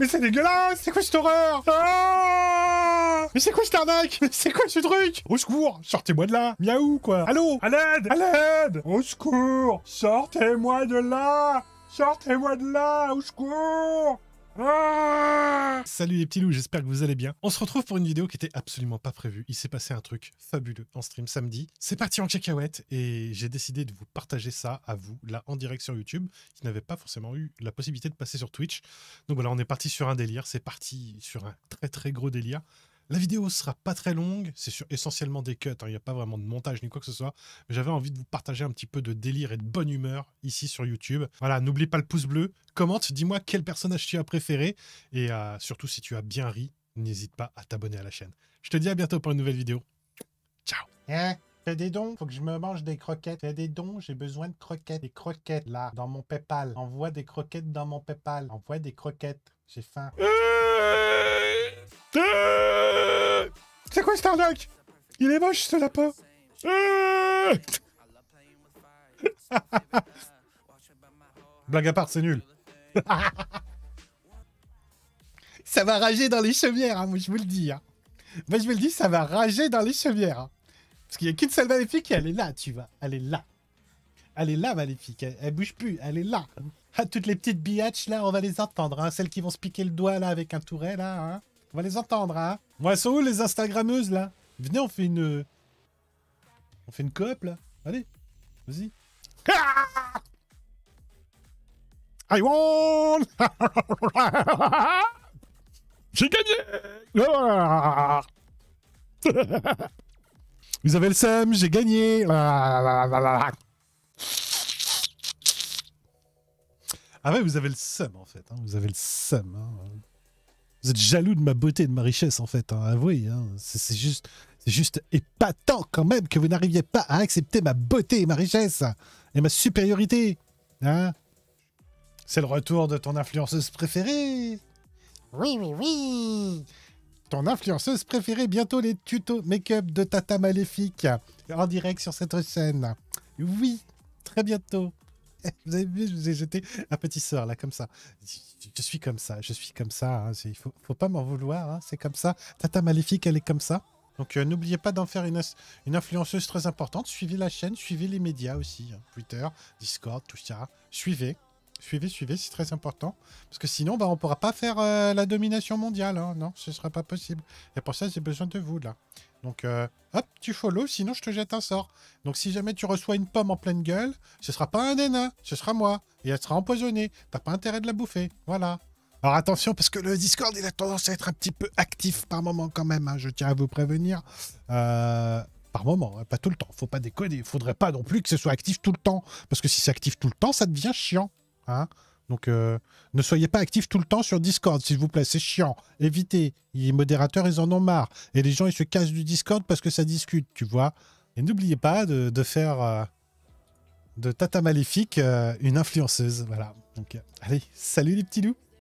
Mais c'est dégueulasse C'est quoi cette horreur ah Mais c'est quoi cette arnaque c'est quoi ce truc Au secours Sortez-moi de là Miaou, quoi Allô À l'aide À l'aide Au secours Sortez-moi de là Sortez-moi de là Au secours ah Salut les petits loups, j'espère que vous allez bien. On se retrouve pour une vidéo qui était absolument pas prévue. Il s'est passé un truc fabuleux en stream samedi. C'est parti en cacahuète et j'ai décidé de vous partager ça à vous, là, en direct sur YouTube, qui n'avait pas forcément eu la possibilité de passer sur Twitch. Donc voilà, on est parti sur un délire, c'est parti sur un très très gros délire la vidéo sera pas très longue, c'est sur essentiellement des cuts, hein, il n'y a pas vraiment de montage ni quoi que ce soit. Mais j'avais envie de vous partager un petit peu de délire et de bonne humeur ici sur YouTube. Voilà, n'oublie pas le pouce bleu, commente, dis-moi quel personnage tu as préféré et euh, surtout si tu as bien ri, n'hésite pas à t'abonner à la chaîne. Je te dis à bientôt pour une nouvelle vidéo. Ciao. Eh, fais des dons, faut que je me mange des croquettes. Fais des dons, j'ai besoin de croquettes. Des croquettes là, dans mon PayPal. Envoie des croquettes dans mon PayPal. Envoie des croquettes. J'ai faim. Euh, c'est quoi ce Il est moche ce lapin euh. Blague à part, c'est nul. ça va rager dans les chevières, hein, moi je vous le dis. Hein. Moi je vous le dis, ça va rager dans les chevières. Hein. Parce qu'il n'y a qu'une seule maléfique elle est là, tu vois. Elle est là. Elle est là, maléfique. Elle, bouge plus. Elle est là. Ah, toutes les petites biatches, là, on va les entendre. Celles qui vont se piquer le doigt, là, avec un touret, là. On va les entendre, hein. ouais, sont où les Instagrammeuses, là Venez, on fait une... Euh, on fait une coop, là. Allez, vas-y. I won J'ai gagné Vous avez le seum, j'ai gagné Ah ouais, vous avez le seum en fait, hein. vous avez le seum. Hein. Vous êtes jaloux de ma beauté et de ma richesse, en fait, hein, avouez. Hein. C'est juste, juste épatant quand même que vous n'arriviez pas à accepter ma beauté et ma richesse et ma supériorité. Hein. C'est le retour de ton influenceuse préférée. Oui, oui, oui. Ton influenceuse préférée, bientôt les tutos make-up de Tata Maléfique en direct sur cette chaîne. Oui, très bientôt. vous avez vu, je vous ai jeté un petit sort là, comme ça. Je suis comme ça, je suis comme ça. Hein. Il faut, faut pas m'en vouloir, hein. c'est comme ça. Tata Maléfique, elle est comme ça. Donc euh, n'oubliez pas d'en faire une, une, influenceuse très importante. Suivez la chaîne, suivez les médias aussi. Hein. Twitter, Discord, tout ça. Suivez. Suivez, suivez, c'est très important. Parce que sinon, bah, on ne pourra pas faire euh, la domination mondiale. Non, ce ne sera pas possible. Et pour ça, j'ai besoin de vous, là. Donc, euh, hop, tu follow, sinon je te jette un sort. Donc, si jamais tu reçois une pomme en pleine gueule, ce sera pas un nain, ce sera moi. Et elle sera empoisonnée. T'as pas intérêt de la bouffer. Voilà. Alors, attention, parce que le Discord, il a tendance à être un petit peu actif par moment quand même. Hein. je tiens à vous prévenir. Euh, par moment, hein, pas tout le temps. Faut pas déconner. Faudrait pas non plus que ce soit actif tout le temps. Parce que si c'est actif tout le temps, ça devient chiant. Hein. Donc euh, ne soyez pas actifs tout le temps sur Discord, s'il vous plaît, c'est chiant. Évitez. Les modérateurs, ils en ont marre. Et les gens, ils se cassent du Discord parce que ça discute, tu vois. Et n'oubliez pas de, faire euh, de Tata Maléfique euh, une influenceuse. Voilà. Donc allez, salut les petits loups